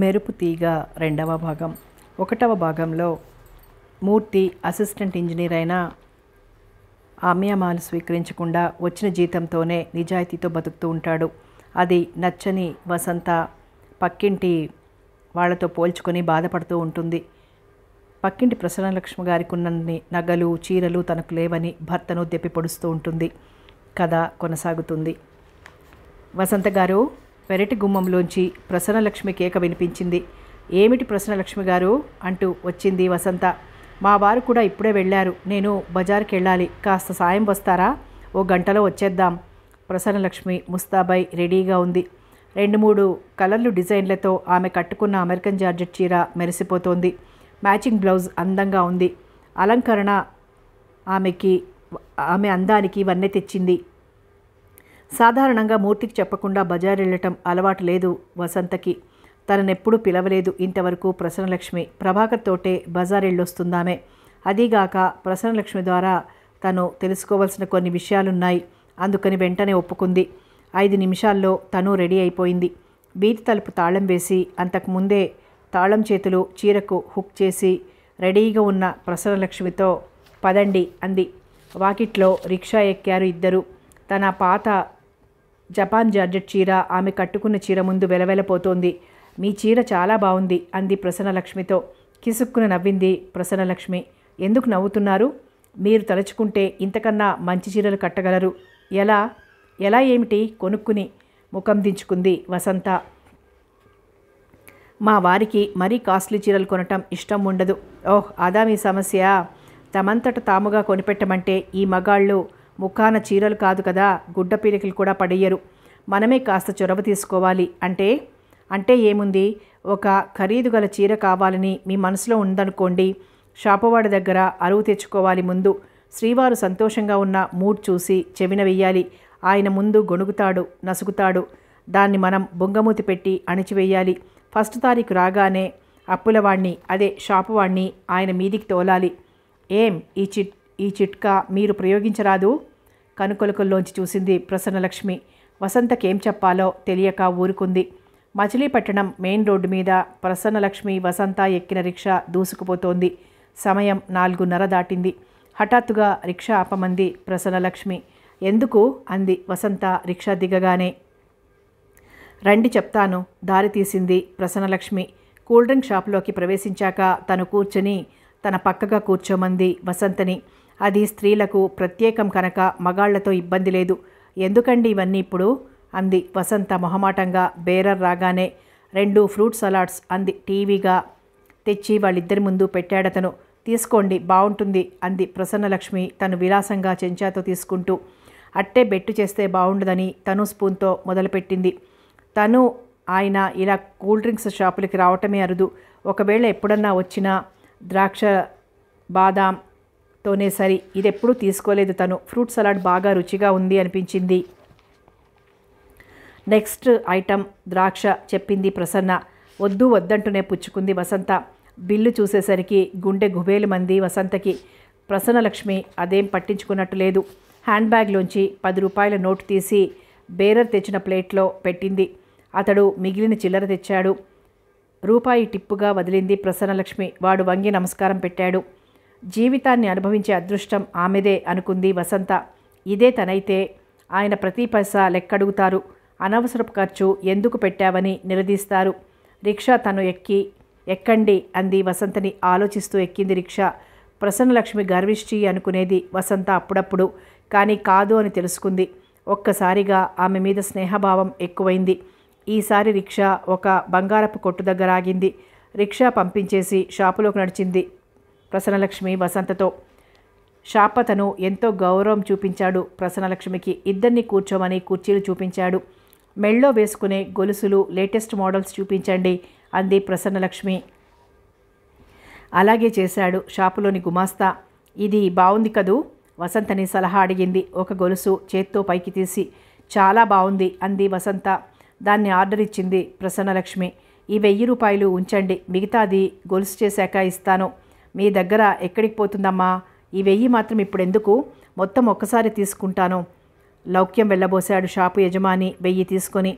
మెరుపు తీగ రెండవ భాగం ఒకటవ భాగంలో మూర్తి అసిస్టెంట్ ఇంజనీర్ అయిన అమ్యమాలు స్వీకరించకుండా వచ్చిన జీతంతోనే నిజాయితీతో బతుకుతూ ఉంటాడు అది నచ్చని వసంత పక్కింటి వాళ్లతో పోల్చుకొని బాధపడుతూ ఉంటుంది పక్కింటి ప్రసన్నలక్ష్మి గారికి ఉన్నన్ని నగలు చీరలు తనకు లేవని భర్తను దెప్పి పొడుస్తూ ఉంటుంది కథ కొనసాగుతుంది వసంత గారు పెరటి గుమ్మంలోంచి ప్రసన్నలక్ష్మి కేక వినిపించింది ఏమిటి ప్రసన్నలక్ష్మి గారు అంటూ వచ్చింది వసంత మా వారు కూడా ఇప్పుడే వెళ్ళారు నేను బజార్కి వెళ్ళాలి కాస్త సాయం వస్తారా ఓ గంటలో వచ్చేద్దాం ప్రసన్నలక్ష్మి ముస్తాబాయ్ రెడీగా ఉంది రెండు మూడు కలర్లు డిజైన్లతో ఆమె కట్టుకున్న అమెరికన్ జార్జెట్ చీర మెరిసిపోతోంది మ్యాచింగ్ బ్లౌజ్ అందంగా ఉంది అలంకరణ ఆమెకి ఆమె అందానికి వన్నె తెచ్చింది సాధారణంగా మూర్తికి చెప్పకుండా వెళ్ళటం అలవాటు లేదు వసంతకి తననెప్పుడు పిలవలేదు ఇంతవరకు ప్రసన్నలక్ష్మి ప్రభాకర్ తోటే వెళ్ళొస్తుందామే అదీగాక ప్రసన్నలక్ష్మి ద్వారా తను తెలుసుకోవాల్సిన కొన్ని విషయాలున్నాయి అందుకని వెంటనే ఒప్పుకుంది ఐదు నిమిషాల్లో తను రెడీ అయిపోయింది బీతి తలుపు తాళం వేసి అంతకుముందే తాళం చేతులు చీరకు హుక్ చేసి రెడీగా ఉన్న ప్రసన్నలక్ష్మితో పదండి అంది వాకిట్లో రిక్షా ఎక్కారు ఇద్దరు తన పాత జపాన్ జార్జెట్ చీర ఆమె కట్టుకున్న చీర ముందు వెలవెలపోతోంది మీ చీర చాలా బాగుంది అంది ప్రసన్నలక్ష్మితో కిసుక్కున నవ్వింది ప్రసన్నలక్ష్మి ఎందుకు నవ్వుతున్నారు మీరు తలుచుకుంటే ఇంతకన్నా మంచి చీరలు కట్టగలరు ఎలా ఎలా ఏమిటి కొనుక్కుని ముఖం దించుకుంది వసంత మా వారికి మరీ కాస్ట్లీ చీరలు కొనటం ఇష్టం ఉండదు ఓహ్ అదా మీ సమస్య తమంతట తాముగా కొనిపెట్టమంటే ఈ మగాళ్ళు ముఖాన చీరలు కాదు కదా గుడ్డ పీలికలు కూడా పడేయరు మనమే కాస్త చొరవ తీసుకోవాలి అంటే అంటే ఏముంది ఒక ఖరీదు గల చీర కావాలని మీ మనసులో ఉందనుకోండి షాపువాడి దగ్గర అరువు తెచ్చుకోవాలి ముందు శ్రీవారు సంతోషంగా ఉన్న మూడ్ చూసి చెవిన వెయ్యాలి ఆయన ముందు గొణుగుతాడు నసుగుతాడు దాన్ని మనం బొంగమూతి పెట్టి అణిచివేయాలి ఫస్ట్ తారీఖు రాగానే అప్పులవాణ్ణి అదే షాపువాణ్ణి ఆయన మీదికి తోలాలి ఏం ఈ చిట్ ఈ చిట్కా మీరు ప్రయోగించరాదు కనుకొలకుల్లోంచి చూసింది ప్రసన్నలక్ష్మి వసంతకేం చెప్పాలో తెలియక ఊరుకుంది మచిలీపట్నం మెయిన్ రోడ్డు మీద ప్రసన్నలక్ష్మి వసంత ఎక్కిన రిక్షా దూసుకుపోతోంది సమయం నాలుగున్నర దాటింది హఠాత్తుగా రిక్షా ఆపమంది ప్రసన్నలక్ష్మి ఎందుకు అంది వసంత రిక్షా దిగగానే రండి చెప్తాను దారి తీసింది ప్రసన్నలక్ష్మి కూల్ డ్రింక్ షాప్లోకి ప్రవేశించాక తను కూర్చొని తన పక్కగా కూర్చోమంది వసంతని అది స్త్రీలకు ప్రత్యేకం కనుక మగాళ్లతో ఇబ్బంది లేదు ఎందుకండి ఇవన్నీ ఇప్పుడు అంది వసంత మొహమాటంగా బేరర్ రాగానే రెండు ఫ్రూట్ సలాడ్స్ అంది టీవీగా తెచ్చి వాళ్ళిద్దరి ముందు పెట్టాడతను తీసుకోండి బాగుంటుంది అంది ప్రసన్నలక్ష్మి తను విలాసంగా చెంచాతో తీసుకుంటూ అట్టే బెట్టు చేస్తే బాగుండదని తను స్పూన్తో మొదలుపెట్టింది తను ఆయన ఇలా కూల్ డ్రింక్స్ షాపులకి రావటమే అరుదు ఒకవేళ ఎప్పుడన్నా వచ్చినా ద్రాక్ష బాదాం తోనే సరి ఇదెప్పుడూ తీసుకోలేదు తను ఫ్రూట్ సలాడ్ బాగా రుచిగా ఉంది అనిపించింది నెక్స్ట్ ఐటెం ద్రాక్ష చెప్పింది ప్రసన్న వద్దు వద్దంటూనే పుచ్చుకుంది వసంత బిల్లు చూసేసరికి గుండె గుబేలు మంది వసంతకి ప్రసన్నలక్ష్మి అదేం పట్టించుకున్నట్టు లేదు హ్యాండ్ బ్యాగ్లోంచి పది రూపాయల నోటు తీసి బేరర్ తెచ్చిన ప్లేట్లో పెట్టింది అతడు మిగిలిన చిల్లర తెచ్చాడు రూపాయి టిప్పుగా వదిలింది ప్రసన్నలక్ష్మి వాడు వంగి నమస్కారం పెట్టాడు జీవితాన్ని అనుభవించే అదృష్టం ఆమెదే అనుకుంది వసంత ఇదే తనైతే ఆయన ప్రతి పైసా లెక్కడుగుతారు అనవసరపు ఖర్చు ఎందుకు పెట్టావని నిలదీస్తారు రిక్షా తను ఎక్కి ఎక్కండి అంది వసంతని ఆలోచిస్తూ ఎక్కింది రిక్షా ప్రసన్నలక్ష్మి గర్విష్ఠి అనుకునేది వసంత అప్పుడప్పుడు కానీ కాదు అని తెలుసుకుంది ఒక్కసారిగా ఆమె మీద స్నేహభావం ఎక్కువైంది ఈసారి రిక్షా ఒక బంగారపు కొట్టు దగ్గర ఆగింది రిక్షా పంపించేసి షాపులోకి నడిచింది ప్రసన్నలక్ష్మి వసంతతో షాపతను ఎంతో గౌరవం చూపించాడు ప్రసన్నలక్ష్మికి ఇద్దరిని కూర్చోమని కుర్చీలు చూపించాడు మెళ్ళో వేసుకునే గొలుసులు లేటెస్ట్ మోడల్స్ చూపించండి అంది ప్రసన్నలక్ష్మి అలాగే చేశాడు షాపులోని గుమాస్తా ఇది బాగుంది కదూ వసంతని సలహా అడిగింది ఒక గొలుసు చేత్తో పైకి తీసి చాలా బాగుంది అంది వసంత దాన్ని ఆర్డర్ ఇచ్చింది ప్రసన్నలక్ష్మి ఈ వెయ్యి రూపాయలు ఉంచండి మిగతాది గొలుసు చేశాక ఇస్తాను మీ దగ్గర ఎక్కడికి పోతుందమ్మా ఈ వెయ్యి మాత్రం ఇప్పుడు ఎందుకు మొత్తం ఒక్కసారి తీసుకుంటాను లౌక్యం వెళ్ళబోశాడు షాపు యజమాని వెయ్యి తీసుకొని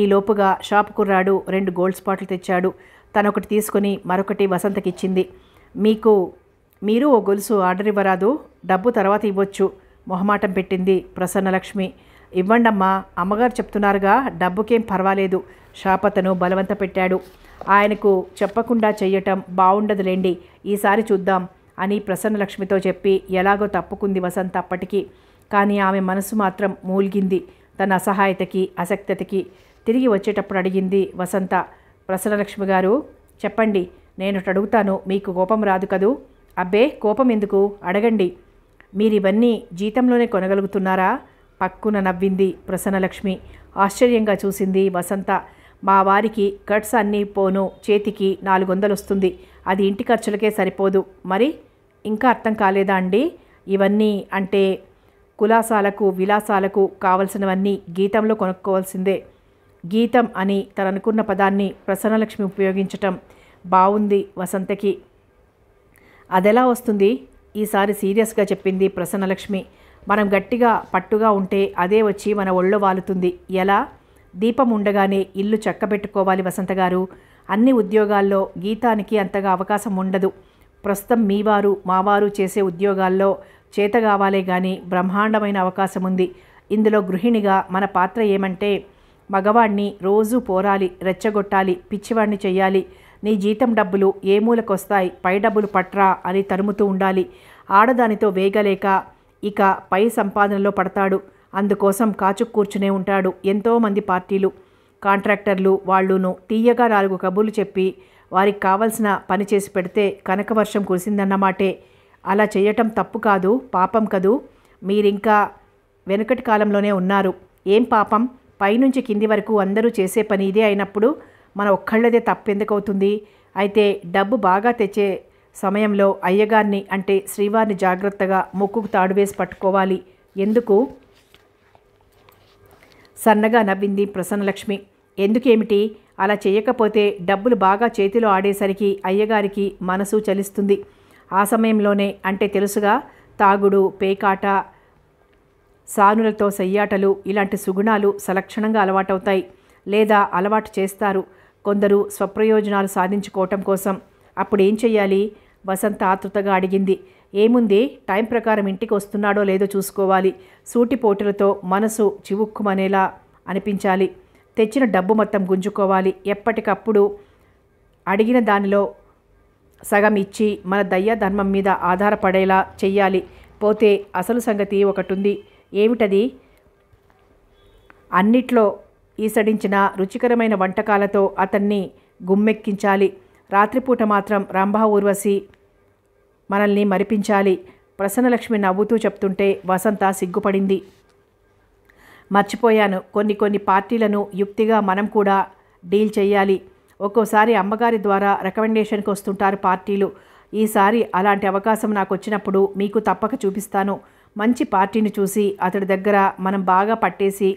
ఈ లోపుగా షాపు కుర్రాడు రెండు గోల్డ్ స్పాట్లు తెచ్చాడు తనొకటి తీసుకొని మరొకటి వసంతకిచ్చింది మీకు మీరు ఓ గొలుసు ఆర్డర్ ఇవ్వరాదు డబ్బు తర్వాత ఇవ్వచ్చు మొహమాటం పెట్టింది ప్రసన్నలక్ష్మి ఇవ్వండమ్మా అమ్మగారు చెప్తున్నారుగా డబ్బుకేం పర్వాలేదు షాపతను బలవంత పెట్టాడు ఆయనకు చెప్పకుండా చెయ్యటం బాగుండదులేండి ఈసారి చూద్దాం అని ప్రసన్నలక్ష్మితో చెప్పి ఎలాగో తప్పుకుంది వసంత అప్పటికీ కానీ ఆమె మనసు మాత్రం మూల్గింది తన అసహాయతకి అసక్తతకి తిరిగి వచ్చేటప్పుడు అడిగింది వసంత ప్రసన్నలక్ష్మి గారు చెప్పండి నేను అడుగుతాను మీకు కోపం రాదు కదూ అబ్బే కోపం ఎందుకు అడగండి మీరివన్నీ జీతంలోనే కొనగలుగుతున్నారా పక్కున నవ్వింది ప్రసన్నలక్ష్మి ఆశ్చర్యంగా చూసింది వసంత మా వారికి కట్స్ అన్నీ పోను చేతికి నాలుగు వందలు వస్తుంది అది ఇంటి ఖర్చులకే సరిపోదు మరి ఇంకా అర్థం కాలేదా అండి ఇవన్నీ అంటే కులాసాలకు విలాసాలకు కావలసినవన్నీ గీతంలో కొనుక్కోవాల్సిందే గీతం అని తననుకున్న పదాన్ని ప్రసన్నలక్ష్మి ఉపయోగించటం బాగుంది వసంతకి అదెలా వస్తుంది ఈసారి సీరియస్గా చెప్పింది ప్రసన్నలక్ష్మి మనం గట్టిగా పట్టుగా ఉంటే అదే వచ్చి మన ఒళ్ళో వాలుతుంది ఎలా దీపం ఉండగానే ఇల్లు చక్కబెట్టుకోవాలి వసంత గారు అన్ని ఉద్యోగాల్లో గీతానికి అంతగా అవకాశం ఉండదు ప్రస్తుతం మీవారు మావారు చేసే ఉద్యోగాల్లో చేతగావాలే కానీ బ్రహ్మాండమైన అవకాశం ఉంది ఇందులో గృహిణిగా మన పాత్ర ఏమంటే మగవాణ్ణి రోజూ పోరాలి రెచ్చగొట్టాలి పిచ్చివాణ్ణి చేయాలి నీ జీతం డబ్బులు ఏ మూలకొస్తాయి పై డబ్బులు పట్రా అని తరుముతూ ఉండాలి ఆడదానితో వేగలేక ఇక పై సంపాదనలో పడతాడు అందుకోసం కాచు కూర్చునే ఉంటాడు ఎంతోమంది పార్టీలు కాంట్రాక్టర్లు వాళ్ళును తీయగా నాలుగు కబుర్లు చెప్పి వారికి కావలసిన పని చేసి పెడితే కనకవర్షం కురిసిందన్నమాటే అలా చేయటం తప్పు కాదు పాపం కదూ మీరింకా వెనుకటి కాలంలోనే ఉన్నారు ఏం పాపం పైనుంచి కింది వరకు అందరూ చేసే పని ఇదే అయినప్పుడు మన ఒక్కళ్ళదే తప్పెందుకవుతుంది అయితే డబ్బు బాగా తెచ్చే సమయంలో అయ్యగారిని అంటే శ్రీవారిని జాగ్రత్తగా ముక్కుకు తాడు వేసి పట్టుకోవాలి ఎందుకు సన్నగా నవ్వింది ప్రసన్నలక్ష్మి ఎందుకేమిటి అలా చేయకపోతే డబ్బులు బాగా చేతిలో ఆడేసరికి అయ్యగారికి మనసు చలిస్తుంది ఆ సమయంలోనే అంటే తెలుసుగా తాగుడు పేకాట సానులతో సయ్యాటలు ఇలాంటి సుగుణాలు సలక్షణంగా అలవాటవుతాయి లేదా అలవాటు చేస్తారు కొందరు స్వప్రయోజనాలు సాధించుకోవటం కోసం అప్పుడేం చేయాలి వసంత ఆతృతగా అడిగింది ఏముంది టైం ప్రకారం ఇంటికి వస్తున్నాడో లేదో చూసుకోవాలి సూటిపోటులతో మనసు చివుక్కుమనేలా అనిపించాలి తెచ్చిన డబ్బు మొత్తం గుంజుకోవాలి ఎప్పటికప్పుడు అడిగిన దానిలో సగం ఇచ్చి మన దయ్య ధర్మం మీద ఆధారపడేలా చెయ్యాలి పోతే అసలు సంగతి ఒకటి ఉంది ఏమిటది అన్నిట్లో ఈసడించిన రుచికరమైన వంటకాలతో అతన్ని గుమ్మెక్కించాలి రాత్రిపూట మాత్రం రంభా ఊర్వశి మనల్ని మరిపించాలి ప్రసన్నలక్ష్మి నవ్వుతూ చెప్తుంటే వసంత సిగ్గుపడింది మర్చిపోయాను కొన్ని కొన్ని పార్టీలను యుక్తిగా మనం కూడా డీల్ చేయాలి ఒక్కోసారి అమ్మగారి ద్వారా రికమెండేషన్కి వస్తుంటారు పార్టీలు ఈసారి అలాంటి అవకాశం నాకు వచ్చినప్పుడు మీకు తప్పక చూపిస్తాను మంచి పార్టీని చూసి అతడి దగ్గర మనం బాగా పట్టేసి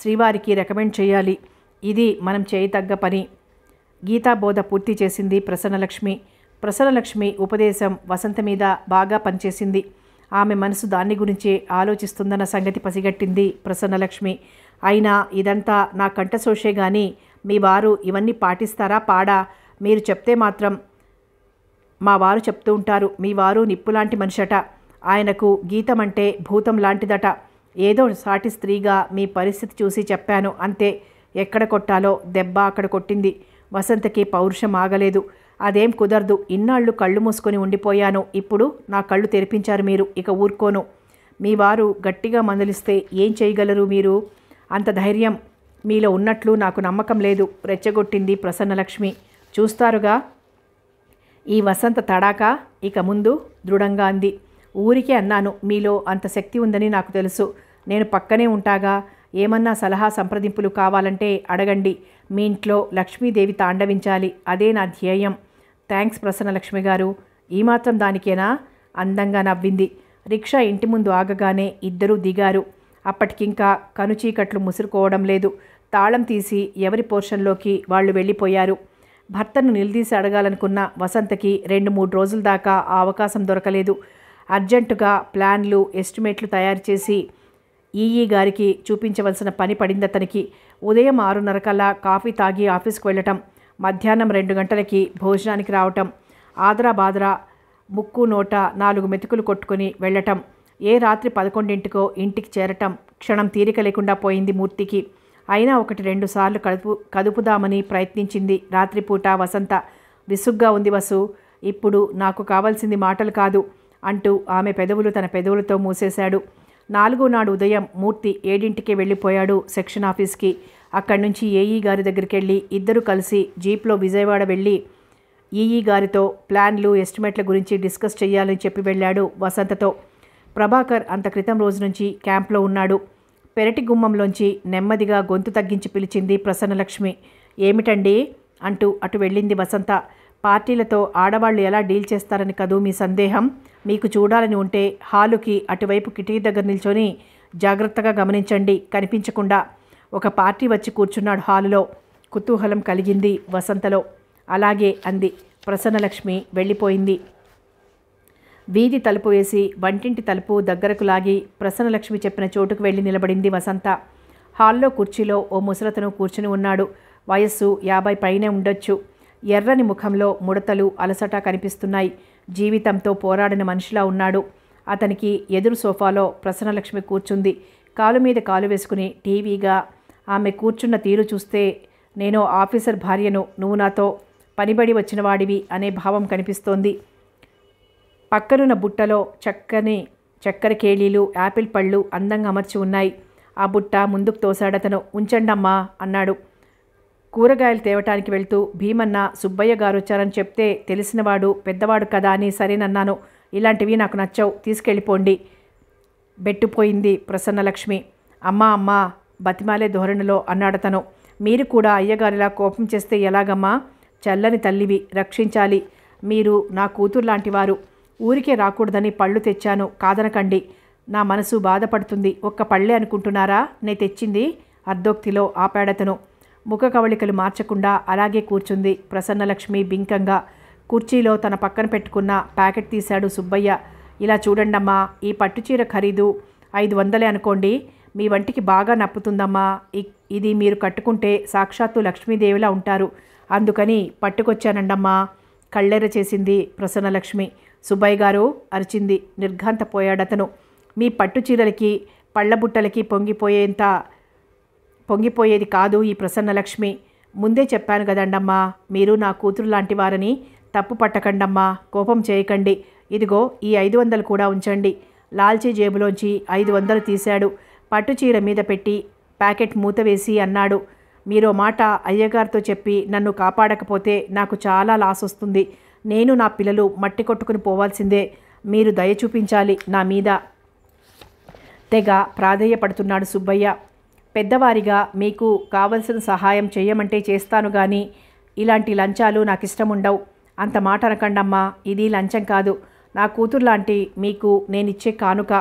శ్రీవారికి రికమెండ్ చేయాలి ఇది మనం చేయతగ్గ పని గీతాబోధ పూర్తి చేసింది ప్రసన్నలక్ష్మి ప్రసరలక్ష్మి ఉపదేశం వసంత మీద బాగా పనిచేసింది ఆమె మనసు దాన్ని గురించే ఆలోచిస్తుందన్న సంగతి పసిగట్టింది ప్రసన్నలక్ష్మి అయినా ఇదంతా నా సోషే కానీ మీ వారు ఇవన్నీ పాటిస్తారా పాడా మీరు చెప్తే మాత్రం మా వారు చెప్తూ ఉంటారు మీ వారు నిప్పులాంటి మనిషట ఆయనకు గీతం అంటే భూతం లాంటిదట ఏదో సాటి స్త్రీగా మీ పరిస్థితి చూసి చెప్పాను అంతే ఎక్కడ కొట్టాలో దెబ్బ అక్కడ కొట్టింది వసంతకి పౌరుషం ఆగలేదు అదేం కుదరదు ఇన్నాళ్ళు కళ్ళు మూసుకొని ఉండిపోయాను ఇప్పుడు నా కళ్ళు తెరిపించారు మీరు ఇక ఊరుకోను మీ వారు గట్టిగా మందలిస్తే ఏం చేయగలరు మీరు అంత ధైర్యం మీలో ఉన్నట్లు నాకు నమ్మకం లేదు రెచ్చగొట్టింది ప్రసన్నలక్ష్మి చూస్తారుగా ఈ వసంత తడాక ఇక ముందు దృఢంగా అంది ఊరికే అన్నాను మీలో అంత శక్తి ఉందని నాకు తెలుసు నేను పక్కనే ఉంటాగా ఏమన్నా సలహా సంప్రదింపులు కావాలంటే అడగండి మీ ఇంట్లో లక్ష్మీదేవి తాండవించాలి అదే నా ధ్యేయం థ్యాంక్స్ ప్రసన్నలక్ష్మి గారు ఈ మాత్రం దానికేనా అందంగా నవ్వింది రిక్షా ఇంటి ముందు ఆగగానే ఇద్దరూ దిగారు అప్పటికింకా కనుచీకట్లు ముసురుకోవడం లేదు తాళం తీసి ఎవరి పోర్షన్లోకి వాళ్ళు వెళ్ళిపోయారు భర్తను నిలదీసి అడగాలనుకున్న వసంతకి రెండు మూడు రోజుల దాకా ఆ అవకాశం దొరకలేదు అర్జెంటుగా ప్లాన్లు ఎస్టిమేట్లు తయారు చేసి ఈఈ గారికి చూపించవలసిన పని పడింది అతనికి ఉదయం ఆరున్నర కల్లా కాఫీ తాగి ఆఫీస్కు వెళ్ళటం మధ్యాహ్నం రెండు గంటలకి భోజనానికి రావటం ఆదరా బాదరా ముక్కు నోట నాలుగు మెతుకులు కొట్టుకుని వెళ్ళటం ఏ రాత్రి పదకొండింటికో ఇంటికి చేరటం క్షణం తీరిక లేకుండా పోయింది మూర్తికి అయినా ఒకటి రెండు సార్లు కదుపు కదుపుదామని ప్రయత్నించింది రాత్రిపూట వసంత విసుగ్గా ఉంది వసు ఇప్పుడు నాకు కావాల్సింది మాటలు కాదు అంటూ ఆమె పెదవులు తన పెదవులతో మూసేశాడు నాలుగో నాడు ఉదయం మూర్తి ఏడింటికి వెళ్ళిపోయాడు సెక్షన్ ఆఫీస్కి అక్కడి నుంచి ఏఈ గారి దగ్గరికి వెళ్ళి ఇద్దరు కలిసి జీప్లో విజయవాడ వెళ్ళి ఈఈ గారితో ప్లాన్లు ఎస్టిమేట్ల గురించి డిస్కస్ చేయాలని చెప్పి వెళ్ళాడు వసంతతో ప్రభాకర్ అంత క్రితం రోజు నుంచి క్యాంప్లో ఉన్నాడు పెరటి గుమ్మంలోంచి నెమ్మదిగా గొంతు తగ్గించి పిలిచింది ప్రసన్నలక్ష్మి ఏమిటండి అంటూ అటు వెళ్ళింది వసంత పార్టీలతో ఆడవాళ్లు ఎలా డీల్ చేస్తారని కదూ మీ సందేహం మీకు చూడాలని ఉంటే హాలుకి అటువైపు కిటికీ దగ్గర నిల్చొని జాగ్రత్తగా గమనించండి కనిపించకుండా ఒక పార్టీ వచ్చి కూర్చున్నాడు హాలులో కుతూహలం కలిగింది వసంతలో అలాగే అంది ప్రసన్నలక్ష్మి వెళ్ళిపోయింది వీధి తలుపు వేసి వంటింటి తలుపు దగ్గరకు లాగి ప్రసన్నలక్ష్మి చెప్పిన చోటుకు వెళ్ళి నిలబడింది వసంత హాల్లో కుర్చీలో ఓ ముసలతను కూర్చుని ఉన్నాడు వయస్సు యాభై పైనే ఉండొచ్చు ఎర్రని ముఖంలో ముడతలు అలసట కనిపిస్తున్నాయి జీవితంతో పోరాడిన మనిషిలా ఉన్నాడు అతనికి ఎదురు సోఫాలో ప్రసన్నలక్ష్మి కూర్చుంది కాలు మీద కాలు వేసుకుని టీవీగా ఆమె కూర్చున్న తీరు చూస్తే నేను ఆఫీసర్ భార్యను నువ్వు నాతో పనిబడి వచ్చినవాడివి అనే భావం కనిపిస్తోంది పక్కనున్న బుట్టలో చక్కని చక్కెర కేళీలు యాపిల్ పళ్ళు అందంగా అమర్చి ఉన్నాయి ఆ బుట్ట ముందుకు తోశాడతను ఉంచండమ్మా అన్నాడు కూరగాయలు తేవటానికి వెళ్తూ భీమన్న సుబ్బయ్య గారు వచ్చారని చెప్తే తెలిసినవాడు పెద్దవాడు కదా అని సరేనన్నాను ఇలాంటివి నాకు నచ్చవు తీసుకెళ్ళిపోండి బెట్టుపోయింది ప్రసన్నలక్ష్మి అమ్మా అమ్మా బతిమాలే ధోరణిలో అన్నాడతను మీరు కూడా అయ్యగారిలా కోపం చేస్తే ఎలాగమ్మా చల్లని తల్లివి రక్షించాలి మీరు నా కూతురు లాంటివారు ఊరికే రాకూడదని పళ్ళు తెచ్చాను కాదనకండి నా మనసు బాధపడుతుంది ఒక్క పళ్ళే అనుకుంటున్నారా నే తెచ్చింది అర్ధోక్తిలో ఆపాడతను ముఖ కవళికలు మార్చకుండా అలాగే కూర్చుంది ప్రసన్నలక్ష్మి బింకంగా కుర్చీలో తన పక్కన పెట్టుకున్న ప్యాకెట్ తీశాడు సుబ్బయ్య ఇలా చూడండమ్మా ఈ పట్టుచీర ఖరీదు ఐదు వందలే అనుకోండి మీ వంటికి బాగా నప్పుతుందమ్మా ఇది మీరు కట్టుకుంటే సాక్షాత్తు లక్ష్మీదేవిలా ఉంటారు అందుకని పట్టుకొచ్చానండమ్మా కళ్ళెర చేసింది ప్రసన్నలక్ష్మి సుబ్బయ్య గారు అరిచింది నిర్ఘాంతపోయాడతను మీ పట్టు చీరలకి పళ్ళబుట్టలకి పొంగిపోయేంత పొంగిపోయేది కాదు ఈ ప్రసన్నలక్ష్మి ముందే చెప్పాను కదండమ్మా మీరు నా కూతురు లాంటి వారని తప్పు పట్టకండమ్మా కోపం చేయకండి ఇదిగో ఈ ఐదు వందలు కూడా ఉంచండి లాల్చీ జేబులోంచి ఐదు వందలు తీశాడు పట్టుచీర మీద పెట్టి ప్యాకెట్ మూత వేసి అన్నాడు మీరో మాట అయ్యగారితో చెప్పి నన్ను కాపాడకపోతే నాకు చాలా లాస్ వస్తుంది నేను నా పిల్లలు మట్టి కొట్టుకుని పోవాల్సిందే మీరు దయ చూపించాలి నా మీద తెగ ప్రాధేయపడుతున్నాడు సుబ్బయ్య పెద్దవారిగా మీకు కావలసిన సహాయం చేయమంటే చేస్తాను కానీ ఇలాంటి లంచాలు నాకు ఇష్టం ఉండవు అంత మాట అనకండమ్మా ఇది లంచం కాదు నా కూతురు లాంటి మీకు నేనిచ్చే కానుక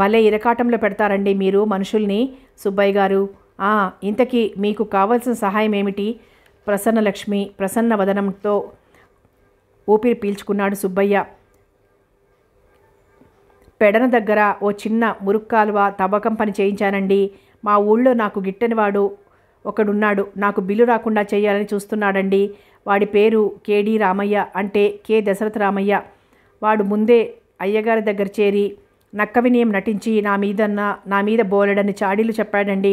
భలే ఇరకాటంలో పెడతారండి మీరు మనుషుల్ని సుబ్బయ్య గారు ఇంతకీ మీకు కావలసిన సహాయం ఏమిటి ప్రసన్నలక్ష్మి ప్రసన్న వదనంతో ఊపిరి పీల్చుకున్నాడు సుబ్బయ్య పెడన దగ్గర ఓ చిన్న మురుక్కాలువ తవ్వకం పని చేయించానండి మా ఊళ్ళో నాకు గిట్టనివాడు ఒకడున్నాడు నాకు బిల్లు రాకుండా చేయాలని చూస్తున్నాడండి వాడి పేరు కేడి రామయ్య అంటే కే దశరథ రామయ్య వాడు ముందే అయ్యగారి దగ్గర చేరి నక్కవినయం నటించి నా మీదన్న నా మీద బోలెడని చాడీలు చెప్పాడండి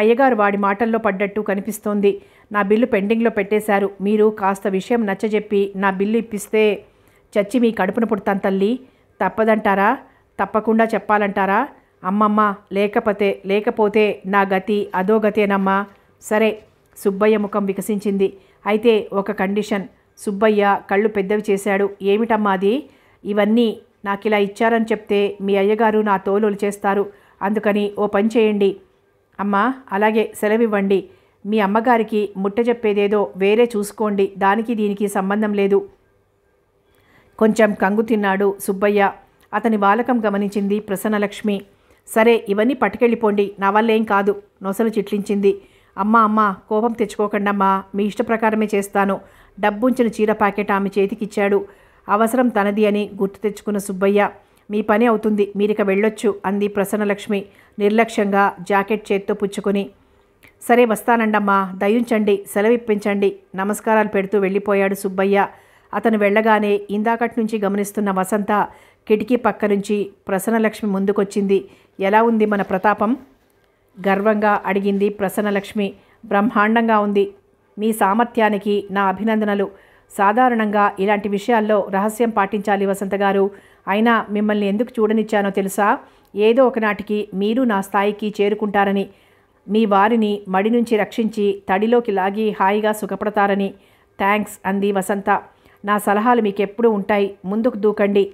అయ్యగారు వాడి మాటల్లో పడ్డట్టు కనిపిస్తోంది నా బిల్లు పెండింగ్లో పెట్టేశారు మీరు కాస్త విషయం నచ్చజెప్పి నా బిల్లు ఇప్పిస్తే చచ్చి మీ కడుపున పుడతాను తల్లి తప్పదంటారా తప్పకుండా చెప్పాలంటారా అమ్మమ్మ లేకపోతే లేకపోతే నా గతి అధోగతేనమ్మా సరే సుబ్బయ్య ముఖం వికసించింది అయితే ఒక కండిషన్ సుబ్బయ్య కళ్ళు పెద్దవి చేశాడు ఏమిటమ్మా అది ఇవన్నీ నాకు ఇలా ఇచ్చారని చెప్తే మీ అయ్యగారు నా తోలులు చేస్తారు అందుకని ఓ పని చేయండి అమ్మా అలాగే సెలవివ్వండి మీ అమ్మగారికి ముట్ట చెప్పేదేదో వేరే చూసుకోండి దానికి దీనికి సంబంధం లేదు కొంచెం కంగు తిన్నాడు సుబ్బయ్య అతని బాలకం గమనించింది ప్రసన్నలక్ష్మి సరే ఇవన్నీ పట్టుకెళ్ళిపోండి నా వల్ల ఏం కాదు నొసలు చిట్లించింది అమ్మ అమ్మ కోపం తెచ్చుకోకండమ్మా మీ ఇష్ట ప్రకారమే చేస్తాను డబ్బుంచిన చీర ప్యాకెట్ ఆమె చేతికిచ్చాడు అవసరం తనది అని గుర్తు తెచ్చుకున్న సుబ్బయ్య మీ పని అవుతుంది మీరిక వెళ్ళొచ్చు అంది ప్రసన్నలక్ష్మి నిర్లక్ష్యంగా జాకెట్ చేత్తో పుచ్చుకొని సరే వస్తానండమ్మా దయించండి సెలవిప్పించండి నమస్కారాలు పెడుతూ వెళ్ళిపోయాడు సుబ్బయ్య అతను వెళ్ళగానే ఇందాకటి నుంచి గమనిస్తున్న వసంత కిటికీ పక్క నుంచి ప్రసన్నలక్ష్మి ముందుకొచ్చింది ఎలా ఉంది మన ప్రతాపం గర్వంగా అడిగింది ప్రసన్నలక్ష్మి బ్రహ్మాండంగా ఉంది మీ సామర్థ్యానికి నా అభినందనలు సాధారణంగా ఇలాంటి విషయాల్లో రహస్యం పాటించాలి వసంత గారు అయినా మిమ్మల్ని ఎందుకు చూడనిచ్చానో తెలుసా ఏదో ఒకనాటికి మీరు నా స్థాయికి చేరుకుంటారని మీ వారిని మడి నుంచి రక్షించి తడిలోకి లాగి హాయిగా సుఖపడతారని థ్యాంక్స్ అంది వసంత నా సలహాలు మీకెప్పుడు ఉంటాయి ముందుకు దూకండి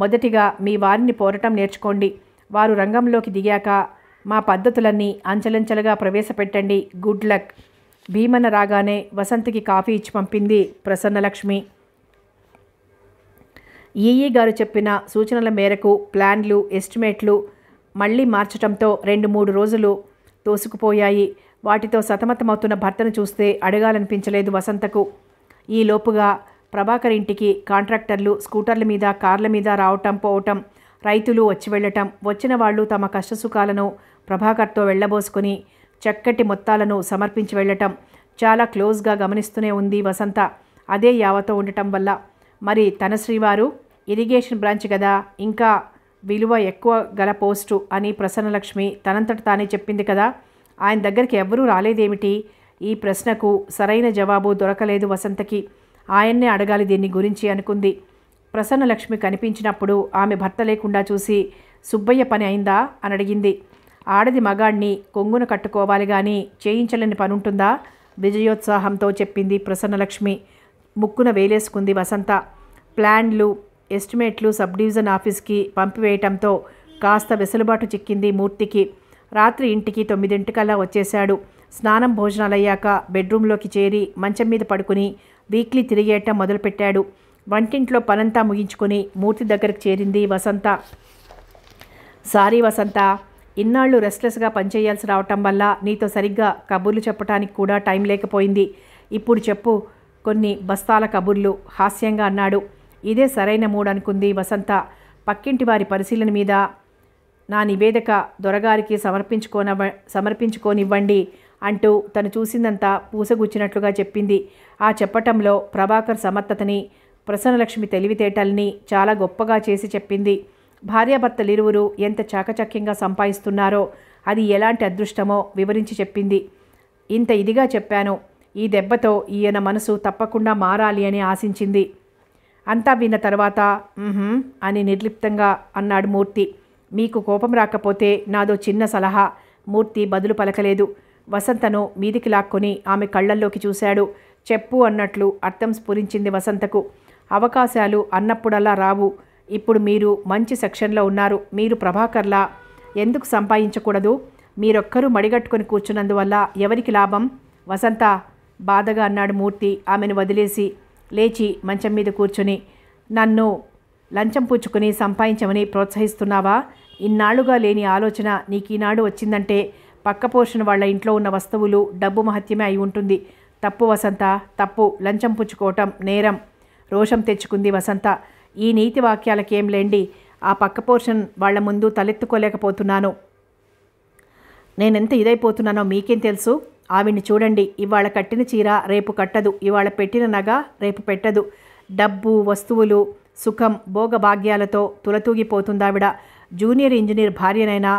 మొదటిగా మీ వారిని పోరటం నేర్చుకోండి వారు రంగంలోకి దిగాక మా పద్ధతులన్నీ అంచలంచలుగా ప్రవేశపెట్టండి గుడ్ లక్ భీమన రాగానే వసంతకి కాఫీ ఇచ్చి పంపింది ప్రసన్నలక్ష్మి ఈఈ గారు చెప్పిన సూచనల మేరకు ప్లాన్లు ఎస్టిమేట్లు మళ్ళీ మార్చటంతో రెండు మూడు రోజులు తోసుకుపోయాయి వాటితో సతమతమవుతున్న భర్తను చూస్తే అడగాలనిపించలేదు వసంతకు ఈ లోపుగా ప్రభాకర్ ఇంటికి కాంట్రాక్టర్లు స్కూటర్ల మీద కార్ల మీద రావటం పోవటం రైతులు వచ్చి వెళ్ళటం వచ్చిన వాళ్ళు తమ కష్టసుఖాలను ప్రభాకర్తో వెళ్లబోసుకుని చక్కటి మొత్తాలను సమర్పించి వెళ్ళటం చాలా క్లోజ్గా గమనిస్తూనే ఉంది వసంత అదే యావతో ఉండటం వల్ల మరి తన శ్రీవారు ఇరిగేషన్ బ్రాంచ్ కదా ఇంకా విలువ ఎక్కువ గల పోస్టు అని ప్రసన్నలక్ష్మి తనంతట తానే చెప్పింది కదా ఆయన దగ్గరికి ఎవ్వరూ రాలేదేమిటి ఈ ప్రశ్నకు సరైన జవాబు దొరకలేదు వసంతకి ఆయన్నే అడగాలి దీన్ని గురించి అనుకుంది ప్రసన్నలక్ష్మి కనిపించినప్పుడు ఆమె భర్త లేకుండా చూసి సుబ్బయ్య పని అయిందా అని అడిగింది ఆడది మగాణ్ణి కొంగున కట్టుకోవాలి కానీ చేయించలేని పనుంటుందా విజయోత్సాహంతో చెప్పింది ప్రసన్నలక్ష్మి ముక్కున వేలేసుకుంది వసంత ప్లాన్లు ఎస్టిమేట్లు సబ్ డివిజన్ ఆఫీస్కి పంపివేయటంతో కాస్త వెసులుబాటు చిక్కింది మూర్తికి రాత్రి ఇంటికి తొమ్మిదింటికల్లా వచ్చేశాడు స్నానం భోజనాలయ్యాక బెడ్రూమ్లోకి చేరి మంచం మీద పడుకుని వీక్లీ తిరిగేయటం మొదలుపెట్టాడు వంటింట్లో పనంతా ముగించుకొని మూర్తి దగ్గరకు చేరింది వసంత సారీ వసంత ఇన్నాళ్ళు రెస్ట్లెస్గా పనిచేయాల్సి రావటం వల్ల నీతో సరిగ్గా కబుర్లు చెప్పటానికి కూడా టైం లేకపోయింది ఇప్పుడు చెప్పు కొన్ని బస్తాల కబుర్లు హాస్యంగా అన్నాడు ఇదే సరైన మూడ్ అనుకుంది వసంత పక్కింటి వారి పరిశీలన మీద నా నివేదిక దొరగారికి సమర్పించుకోన సమర్పించుకోనివ్వండి అంటూ తను చూసిందంతా పూసగుచ్చినట్లుగా చెప్పింది ఆ చెప్పటంలో ప్రభాకర్ సమర్థతని ప్రసన్నలక్ష్మి తెలివితేటల్ని చాలా గొప్పగా చేసి చెప్పింది భార్యాభర్తలిరువురు ఎంత చాకచక్యంగా సంపాదిస్తున్నారో అది ఎలాంటి అదృష్టమో వివరించి చెప్పింది ఇంత ఇదిగా చెప్పాను ఈ దెబ్బతో ఈయన మనసు తప్పకుండా మారాలి అని ఆశించింది అంతా విన్న తర్వాత అని నిర్లిప్తంగా అన్నాడు మూర్తి మీకు కోపం రాకపోతే నాదో చిన్న సలహా మూర్తి బదులు పలకలేదు వసంతను మీదికి లాక్కొని ఆమె కళ్ళల్లోకి చూశాడు చెప్పు అన్నట్లు అర్థం స్ఫురించింది వసంతకు అవకాశాలు అన్నప్పుడల్లా రావు ఇప్పుడు మీరు మంచి సెక్షన్లో ఉన్నారు మీరు ప్రభాకర్లా ఎందుకు సంపాదించకూడదు మీరొక్కరూ మడిగట్టుకుని కూర్చున్నందువల్ల ఎవరికి లాభం వసంత బాధగా అన్నాడు మూర్తి ఆమెను వదిలేసి లేచి మంచం మీద కూర్చుని నన్ను లంచం పుచ్చుకుని సంపాదించమని ప్రోత్సహిస్తున్నావా ఇన్నాళ్లుగా లేని ఆలోచన నీకు ఈనాడు వచ్చిందంటే పక్క పోర్షన్ వాళ్ళ ఇంట్లో ఉన్న వస్తువులు డబ్బు మహత్యమే అయి ఉంటుంది తప్పు వసంత తప్పు లంచం పుచ్చుకోవటం నేరం రోషం తెచ్చుకుంది వసంత ఈ నీతి వాక్యాలకేం లేండి ఆ పక్క పోర్షన్ వాళ్ల ముందు తలెత్తుకోలేకపోతున్నాను నేనెంత ఇదైపోతున్నానో మీకేం తెలుసు ఆవిడ్ని చూడండి ఇవాళ కట్టిన చీర రేపు కట్టదు ఇవాళ పెట్టిన నగ రేపు పెట్టదు డబ్బు వస్తువులు సుఖం భోగభాగ్యాలతో తులతూగిపోతుందావిడ జూనియర్ ఇంజనీర్ భార్యనైనా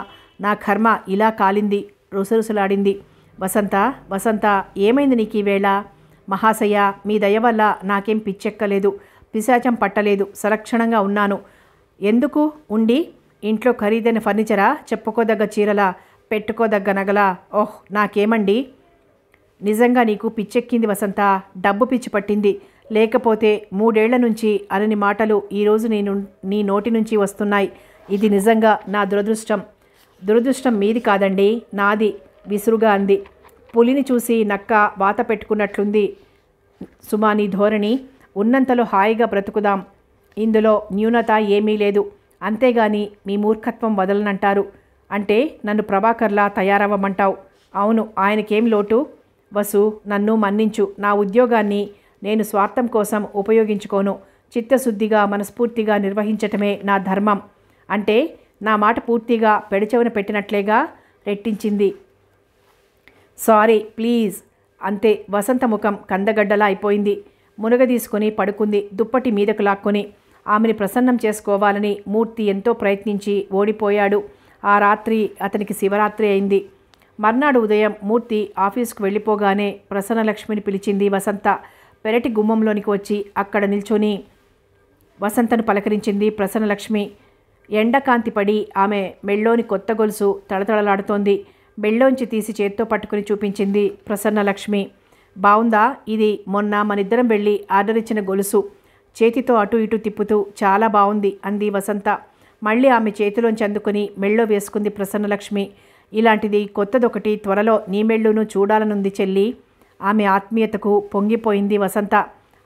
నా కర్మ ఇలా కాలింది రుసరుసలాడింది వసంత వసంత ఏమైంది నీకు ఈవేళ మహాశయ మీ దయ వల్ల నాకేం పిచ్చెక్కలేదు పిశాచం పట్టలేదు సలక్షణంగా ఉన్నాను ఎందుకు ఉండి ఇంట్లో ఖరీదైన ఫర్నిచరా చెప్పుకోదగ్గ చీరలా పెట్టుకోదగ్గ నగలా ఓహ్ నాకేమండి నిజంగా నీకు పిచ్చెక్కింది వసంత డబ్బు పిచ్చి పట్టింది లేకపోతే మూడేళ్ల నుంచి అనని మాటలు ఈరోజు నేను నీ నోటి నుంచి వస్తున్నాయి ఇది నిజంగా నా దురదృష్టం దురదృష్టం మీది కాదండి నాది విసురుగా అంది పులిని చూసి నక్క వాత పెట్టుకున్నట్లుంది సుమాని ధోరణి ఉన్నంతలో హాయిగా బ్రతుకుదాం ఇందులో న్యూనత ఏమీ లేదు అంతేగాని మీ మూర్ఖత్వం వదలనంటారు అంటే నన్ను ప్రభాకర్లా తయారవ్వమంటావు అవును ఆయనకేం లోటు వసు నన్ను మన్నించు నా ఉద్యోగాన్ని నేను స్వార్థం కోసం ఉపయోగించుకోను చిత్తశుద్ధిగా మనస్ఫూర్తిగా నిర్వహించటమే నా ధర్మం అంటే నా మాట పూర్తిగా పెడిచవన పెట్టినట్లేగా రెట్టించింది సారీ ప్లీజ్ అంతే వసంతముఖం కందగడ్డలా అయిపోయింది మునగదీసుకుని పడుకుంది దుప్పటి మీదకు లాక్కొని ఆమెని ప్రసన్నం చేసుకోవాలని మూర్తి ఎంతో ప్రయత్నించి ఓడిపోయాడు ఆ రాత్రి అతనికి శివరాత్రి అయింది మర్నాడు ఉదయం మూర్తి ఆఫీస్కు వెళ్ళిపోగానే ప్రసన్నలక్ష్మిని పిలిచింది వసంత పెరటి గుమ్మంలోనికి వచ్చి అక్కడ నిల్చొని వసంతను పలకరించింది ప్రసన్నలక్ష్మి ఎండకాంతి పడి ఆమె మెళ్ళోని కొత్త గొలుసు తడతడలాడుతోంది మెళ్ళోంచి తీసి చేత్తో పట్టుకుని చూపించింది ప్రసన్నలక్ష్మి బాగుందా ఇది మొన్న మనిద్దరం వెళ్ళి ఆర్డర్ ఇచ్చిన గొలుసు చేతితో అటు ఇటు తిప్పుతూ చాలా బాగుంది అంది వసంత మళ్ళీ ఆమె చేతిలోంచి అందుకుని మెళ్ళో వేసుకుంది ప్రసన్నలక్ష్మి ఇలాంటిది కొత్తదొకటి త్వరలో నీ మెళ్ళును చూడాలనుంది చెల్లి ఆమె ఆత్మీయతకు పొంగిపోయింది వసంత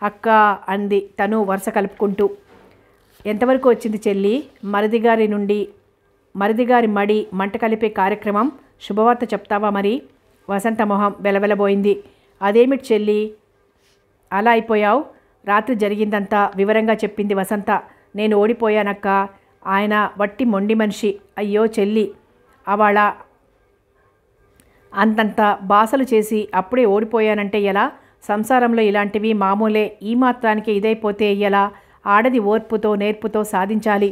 అక్క అంది తను వరుస కలుపుకుంటూ ఎంతవరకు వచ్చింది చెల్లి మరిదిగారి నుండి మరిదిగారి మడి మంట కలిపే కార్యక్రమం శుభవార్త చెప్తావా మరి వసంత మొహం వెలవెలబోయింది అదేమిటి చెల్లి అలా అయిపోయావు రాత్రి జరిగిందంతా వివరంగా చెప్పింది వసంత నేను ఓడిపోయానక్క ఆయన వట్టి మొండి మనిషి అయ్యో చెల్లి అవాళ అంతంత బాసలు చేసి అప్పుడే ఓడిపోయానంటే ఎలా సంసారంలో ఇలాంటివి మామూలే ఈ మాత్రానికి ఇదైపోతే ఎలా ఆడది ఓర్పుతో నేర్పుతో సాధించాలి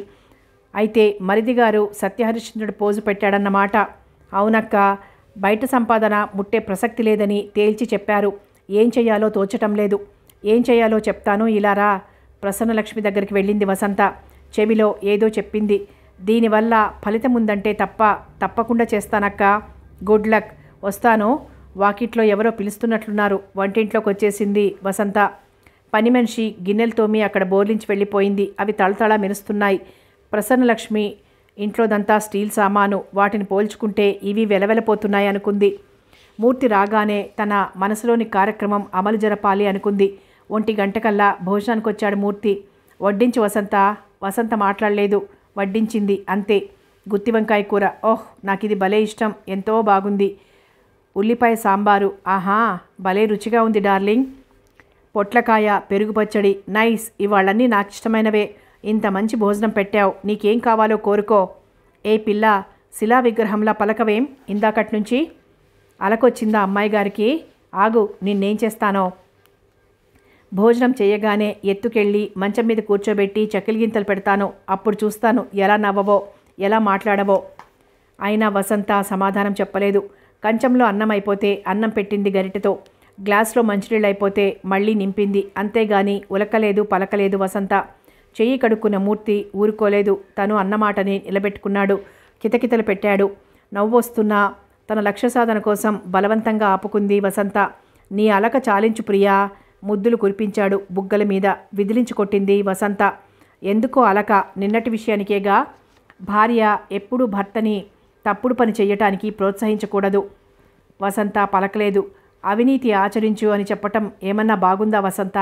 అయితే మరిది గారు సత్యహరిశ్చంద్రుడు పోజు పెట్టాడన్నమాట అవునక్క బయట సంపాదన ముట్టే ప్రసక్తి లేదని తేల్చి చెప్పారు ఏం చేయాలో తోచటం లేదు ఏం చేయాలో చెప్తాను ఇలా రా ప్రసన్నలక్ష్మి దగ్గరికి వెళ్ళింది వసంత చెవిలో ఏదో చెప్పింది దీనివల్ల ఫలితం ఉందంటే తప్ప తప్పకుండా చేస్తానక్క గుడ్ లక్ వస్తాను వాకిట్లో ఎవరో పిలుస్తున్నట్లున్నారు వంటింట్లోకి వచ్చేసింది వసంత పని మనిషి గిన్నెలు తోమి అక్కడ బోర్లించి వెళ్ళిపోయింది అవి తళతళ మెరుస్తున్నాయి ప్రసన్నలక్ష్మి ఇంట్లోదంతా స్టీల్ సామాను వాటిని పోల్చుకుంటే ఇవి వెలవెలపోతున్నాయి అనుకుంది మూర్తి రాగానే తన మనసులోని కార్యక్రమం అమలు జరపాలి అనుకుంది ఒంటి గంటకల్లా భోజనానికి వచ్చాడు మూర్తి వడ్డించి వసంత వసంత మాట్లాడలేదు వడ్డించింది అంతే గుత్తి వంకాయ కూర ఓహ్ నాకు ఇది భలే ఇష్టం ఎంతో బాగుంది ఉల్లిపాయ సాంబారు ఆహా భలే రుచిగా ఉంది డార్లింగ్ పొట్లకాయ పెరుగు పచ్చడి నైస్ ఇవాళన్నీ నాకు ఇష్టమైనవే ఇంత మంచి భోజనం పెట్టావు నీకేం కావాలో కోరుకో ఏ పిల్ల శిలా విగ్రహంలా పలకవేం ఇందాకటి నుంచి అలకొచ్చిందా అమ్మాయి గారికి ఆగు నిన్నేం చేస్తానో భోజనం చేయగానే ఎత్తుకెళ్ళి మంచం మీద కూర్చోబెట్టి చకిలిగింతలు పెడతాను అప్పుడు చూస్తాను ఎలా నవ్వవో ఎలా మాట్లాడవో అయినా వసంత సమాధానం చెప్పలేదు కంచంలో అన్నం అయిపోతే అన్నం పెట్టింది గరిటెతో గ్లాస్లో మంచినీళ్ళు అయిపోతే మళ్ళీ నింపింది అంతేగాని ఉలకలేదు పలకలేదు వసంత చెయ్యి కడుక్కున్న మూర్తి ఊరుకోలేదు తను అన్నమాటని నిలబెట్టుకున్నాడు కితకితలు పెట్టాడు నవ్వొస్తున్నా తన లక్ష్య సాధన కోసం బలవంతంగా ఆపుకుంది వసంత నీ అలక చాలించు ప్రియా ముద్దులు కురిపించాడు బుగ్గల మీద విదిలించి కొట్టింది వసంత ఎందుకో అలక నిన్నటి విషయానికేగా భార్య ఎప్పుడూ భర్తని తప్పుడు పని చేయటానికి ప్రోత్సహించకూడదు వసంత పలకలేదు అవినీతి ఆచరించు అని చెప్పటం ఏమన్నా బాగుందా వసంత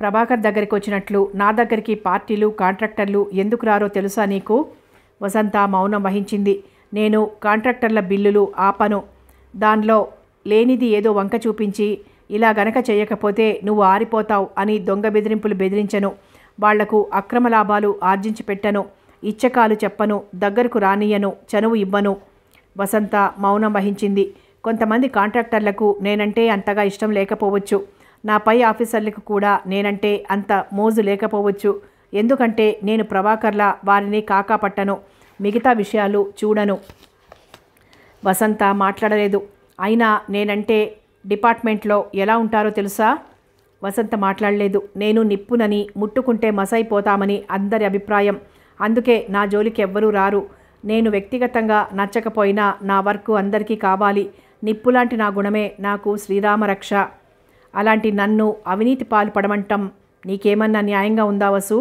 ప్రభాకర్ దగ్గరికి వచ్చినట్లు నా దగ్గరికి పార్టీలు కాంట్రాక్టర్లు ఎందుకు రారో తెలుసా నీకు వసంత మౌనం వహించింది నేను కాంట్రాక్టర్ల బిల్లులు ఆపను దానిలో లేనిది ఏదో వంక చూపించి ఇలా గనక చేయకపోతే నువ్వు ఆరిపోతావు అని దొంగ బెదిరింపులు బెదిరించను వాళ్లకు అక్రమ లాభాలు ఆర్జించి పెట్టను ఇచ్చకాలు చెప్పను దగ్గరకు రానియను చనువు ఇవ్వను వసంత మౌనం వహించింది కొంతమంది కాంట్రాక్టర్లకు నేనంటే అంతగా ఇష్టం లేకపోవచ్చు నా పై ఆఫీసర్లకు కూడా నేనంటే అంత మోజు లేకపోవచ్చు ఎందుకంటే నేను ప్రభాకర్లా వారిని కాకాపట్టను మిగతా విషయాలు చూడను వసంత మాట్లాడలేదు అయినా నేనంటే డిపార్ట్మెంట్లో ఎలా ఉంటారో తెలుసా వసంత మాట్లాడలేదు నేను నిప్పునని ముట్టుకుంటే మసైపోతామని అందరి అభిప్రాయం అందుకే నా జోలికి ఎవ్వరూ రారు నేను వ్యక్తిగతంగా నచ్చకపోయినా నా వర్క్ అందరికీ కావాలి నిప్పులాంటి నా గుణమే నాకు శ్రీరామరక్ష అలాంటి నన్ను అవినీతి పాలు పడమంటం నీకేమన్నా న్యాయంగా ఉందా వసు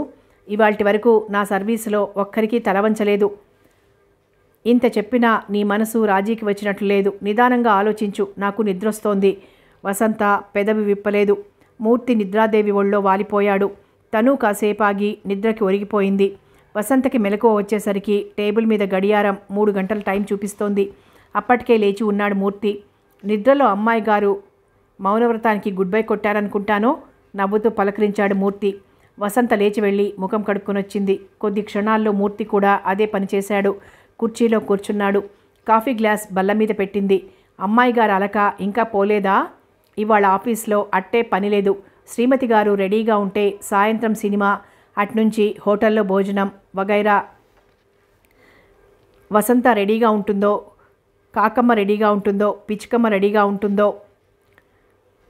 ఇవాటి వరకు నా సర్వీసులో ఒక్కరికి తలవంచలేదు ఇంత చెప్పినా నీ మనసు రాజీకి వచ్చినట్లు లేదు నిదానంగా ఆలోచించు నాకు నిద్రొస్తోంది వసంత పెదవి విప్పలేదు మూర్తి నిద్రాదేవి ఒళ్ళో వాలిపోయాడు తను కాసేపాగి నిద్రకి ఒరిగిపోయింది వసంతకి మెలకువ వచ్చేసరికి టేబుల్ మీద గడియారం మూడు గంటల టైం చూపిస్తోంది అప్పటికే లేచి ఉన్నాడు మూర్తి నిద్రలో అమ్మాయి గారు మౌనవ్రతానికి గుడ్ బై కొట్టారనుకుంటానో నవ్వుతూ పలకరించాడు మూర్తి వసంత లేచి వెళ్ళి ముఖం వచ్చింది కొద్ది క్షణాల్లో మూర్తి కూడా అదే పనిచేశాడు కుర్చీలో కూర్చున్నాడు కాఫీ గ్లాస్ బల్ల మీద పెట్టింది అమ్మాయి గారు అలక ఇంకా పోలేదా ఇవాళ ఆఫీస్లో అట్టే పనిలేదు శ్రీమతి గారు రెడీగా ఉంటే సాయంత్రం సినిమా అట్నుంచి హోటల్లో భోజనం వగైరా వసంత రెడీగా ఉంటుందో కాకమ్మ రెడీగా ఉంటుందో పిచ్చుకమ్మ రెడీగా ఉంటుందో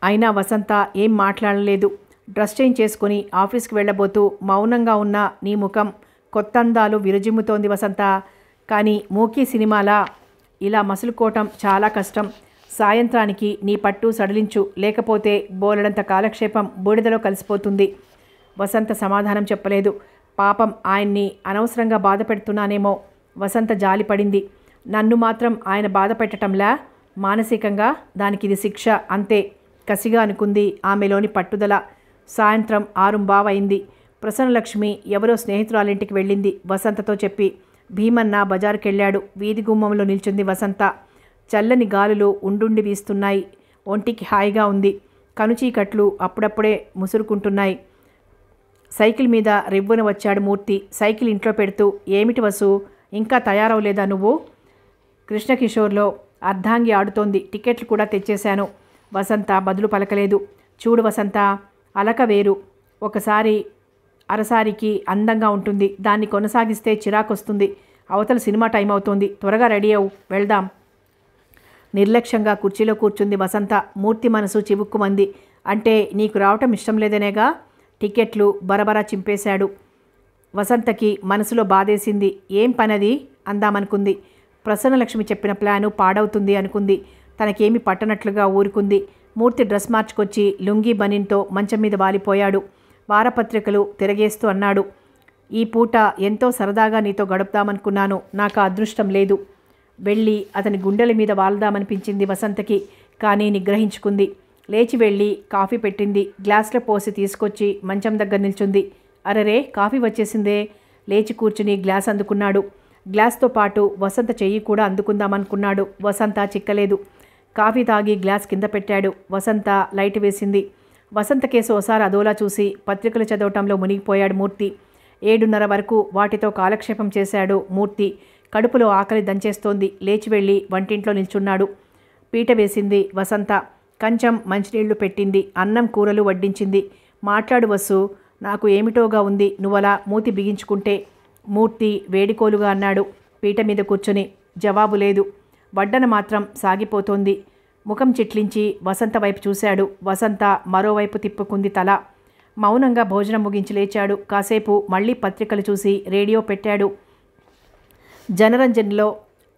అయినా వసంత ఏం మాట్లాడలేదు డ్రెస్ చేంజ్ చేసుకుని ఆఫీస్కి వెళ్ళబోతూ మౌనంగా ఉన్న నీ ముఖం కొత్త అందాలు విరజిమ్ముతోంది వసంత కానీ మూకీ సినిమాలా ఇలా మసులుకోవటం చాలా కష్టం సాయంత్రానికి నీ పట్టు సడలించు లేకపోతే బోలెడంత కాలక్షేపం బూడిదలో కలిసిపోతుంది వసంత సమాధానం చెప్పలేదు పాపం ఆయన్ని అనవసరంగా బాధ పెడుతున్నానేమో వసంత జాలిపడింది నన్ను మాత్రం ఆయన బాధ పెట్టడంలా మానసికంగా దానికి ఇది శిక్ష అంతే కసిగా అనుకుంది ఆమెలోని పట్టుదల సాయంత్రం ఆరుంబావైంది ప్రసన్నలక్ష్మి ఎవరో స్నేహితురాలింటికి వెళ్ళింది వసంతతో చెప్పి భీమన్న బజారుకెళ్ళాడు వీధి గుమ్మంలో నిల్చుంది వసంత చల్లని గాలులు ఉండుండి వీస్తున్నాయి ఒంటికి హాయిగా ఉంది కనుచీకట్లు అప్పుడప్పుడే ముసురుకుంటున్నాయి సైకిల్ మీద రివ్వున వచ్చాడు మూర్తి సైకిల్ ఇంట్లో పెడుతూ ఏమిటి వసు ఇంకా తయారవలేదా నువ్వు కృష్ణకిషోర్లో అర్ధాంగి ఆడుతోంది టికెట్లు కూడా తెచ్చేశాను వసంత బదులు పలకలేదు చూడు వసంత అలక వేరు ఒకసారి అరసారికి అందంగా ఉంటుంది దాన్ని కొనసాగిస్తే చిరాకొస్తుంది అవతల సినిమా టైం అవుతుంది త్వరగా రెడీ అవు వెళ్దాం నిర్లక్ష్యంగా కుర్చీలో కూర్చుంది వసంత మూర్తి మనసు చివుక్కుమంది అంటే నీకు రావటం ఇష్టం లేదనేగా టికెట్లు బరబరా చింపేశాడు వసంతకి మనసులో బాధేసింది ఏం పనది అందామనుకుంది ప్రసన్నలక్ష్మి చెప్పిన ప్లాను పాడవుతుంది అనుకుంది తనకేమి పట్టనట్లుగా ఊరుకుంది మూర్తి డ్రెస్ మార్చుకొచ్చి లుంగీ బనింతో మంచం మీద వాలిపోయాడు వారపత్రికలు తిరగేస్తూ అన్నాడు ఈ పూట ఎంతో సరదాగా నీతో గడుపుదామనుకున్నాను నాకు అదృష్టం లేదు వెళ్ళి అతని గుండెల మీద వాలదామనిపించింది వసంతకి కానీ నిగ్రహించుకుంది లేచి వెళ్ళి కాఫీ పెట్టింది గ్లాస్లో పోసి తీసుకొచ్చి మంచం దగ్గర నిల్చుంది అరరే కాఫీ వచ్చేసిందే లేచి కూర్చుని గ్లాస్ అందుకున్నాడు గ్లాస్తో పాటు వసంత చెయ్యి కూడా అందుకుందామనుకున్నాడు వసంత చిక్కలేదు కాఫీ తాగి గ్లాస్ కింద పెట్టాడు వసంత లైట్ వేసింది వసంత కేసు ఓసారి అదోలా చూసి పత్రికలు చదవటంలో మునిగిపోయాడు మూర్తి ఏడున్నర వరకు వాటితో కాలక్షేపం చేశాడు మూర్తి కడుపులో ఆకలి దంచేస్తోంది లేచి వెళ్ళి వంటింట్లో నిల్చున్నాడు పీట వేసింది వసంత కంచం మంచినీళ్లు పెట్టింది అన్నం కూరలు వడ్డించింది మాట్లాడు వస్సు నాకు ఏమిటోగా ఉంది నువ్వలా మూతి బిగించుకుంటే మూర్తి వేడికోలుగా అన్నాడు పీట మీద కూర్చుని జవాబు లేదు వడ్డన మాత్రం సాగిపోతోంది ముఖం చిట్లించి వసంత వైపు చూశాడు వసంత మరోవైపు తిప్పుకుంది తల మౌనంగా భోజనం ముగించి లేచాడు కాసేపు మళ్ళీ పత్రికలు చూసి రేడియో పెట్టాడు జనరంజన్లో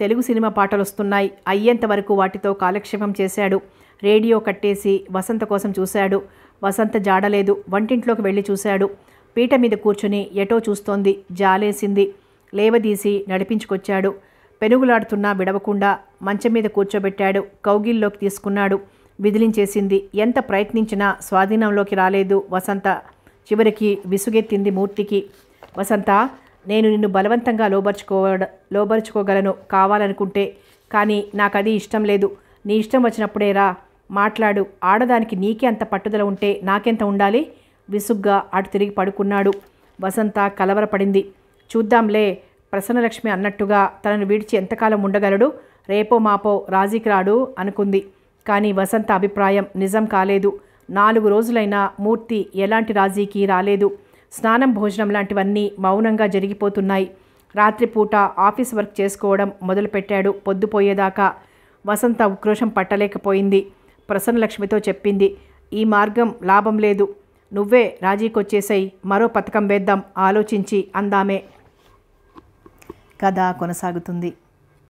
తెలుగు సినిమా పాటలు వస్తున్నాయి అయ్యేంత వరకు వాటితో కాలక్షేపం చేశాడు రేడియో కట్టేసి వసంత కోసం చూశాడు వసంత జాడలేదు వంటింట్లోకి వెళ్ళి చూశాడు పీట మీద కూర్చుని ఎటో చూస్తోంది జాలేసింది లేవదీసి నడిపించుకొచ్చాడు పెనుగులాడుతున్నా విడవకుండా మంచం మీద కూర్చోబెట్టాడు కౌగిల్లోకి తీసుకున్నాడు విదిలించేసింది ఎంత ప్రయత్నించినా స్వాధీనంలోకి రాలేదు వసంత చివరికి విసుగెత్తింది మూర్తికి వసంత నేను నిన్ను బలవంతంగా లోబర్చుకోవడ లోబరుచుకోగలను కావాలనుకుంటే కానీ నాకది ఇష్టం లేదు నీ ఇష్టం వచ్చినప్పుడే రా మాట్లాడు ఆడదానికి నీకే అంత పట్టుదల ఉంటే నాకెంత ఉండాలి విసుగ్గా అటు తిరిగి పడుకున్నాడు వసంత కలవరపడింది చూద్దాంలే ప్రసన్నలక్ష్మి అన్నట్టుగా తనను విడిచి ఎంతకాలం ఉండగలడు రేపో మాపో రాజీకి రాడు అనుకుంది కానీ వసంత అభిప్రాయం నిజం కాలేదు నాలుగు రోజులైనా మూర్తి ఎలాంటి రాజీకి రాలేదు స్నానం భోజనం లాంటివన్నీ మౌనంగా జరిగిపోతున్నాయి రాత్రిపూట ఆఫీస్ వర్క్ చేసుకోవడం మొదలుపెట్టాడు పొద్దుపోయేదాకా వసంత ఉక్రోషం పట్టలేకపోయింది ప్రసన్నలక్ష్మితో చెప్పింది ఈ మార్గం లాభం లేదు నువ్వే రాజీకొచ్చేసై మరో పథకం వేద్దాం ఆలోచించి అందామే కథ కొనసాగుతుంది